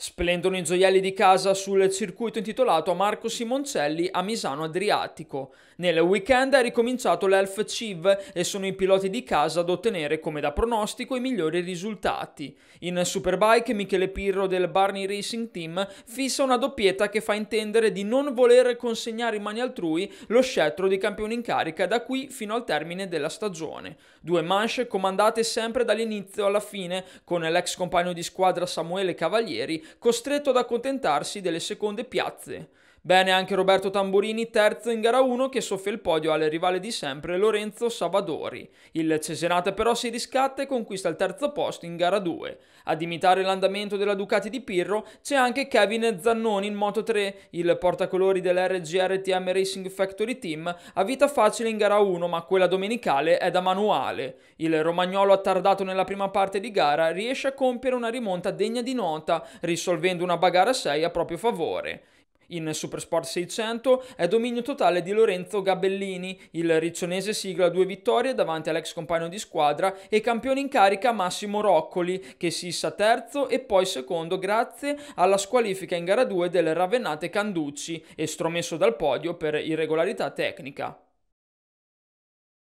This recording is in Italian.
Splendono i gioielli di casa sul circuito intitolato a Marco Simoncelli a Misano Adriatico. Nel weekend è ricominciato l'Elf Civ e sono i piloti di casa ad ottenere, come da pronostico, i migliori risultati. In Superbike Michele Pirro del Barney Racing Team fissa una doppietta che fa intendere di non voler consegnare in mani altrui lo scettro di campione in carica da qui fino al termine della stagione. Due manche comandate sempre dall'inizio alla fine, con l'ex compagno di squadra Samuele Cavalieri costretto ad accontentarsi delle seconde piazze, Bene anche Roberto Tamburini, terzo in gara 1, che soffia il podio al rivale di sempre Lorenzo Savadori. Il Cesenate però si riscatta e conquista il terzo posto in gara 2. Ad imitare l'andamento della Ducati di Pirro c'è anche Kevin Zannoni in Moto 3, il portacolori dell'RGR TM Racing Factory Team, ha vita facile in gara 1, ma quella domenicale è da manuale. Il romagnolo attardato nella prima parte di gara riesce a compiere una rimonta degna di nota, risolvendo una bagara 6 a proprio favore. In Supersport 600 è dominio totale di Lorenzo Gabellini, il riccionese sigla due vittorie davanti all'ex compagno di squadra e campione in carica Massimo Roccoli, che si issa terzo e poi secondo grazie alla squalifica in gara 2 del Ravennate Canducci, estromesso dal podio per irregolarità tecnica.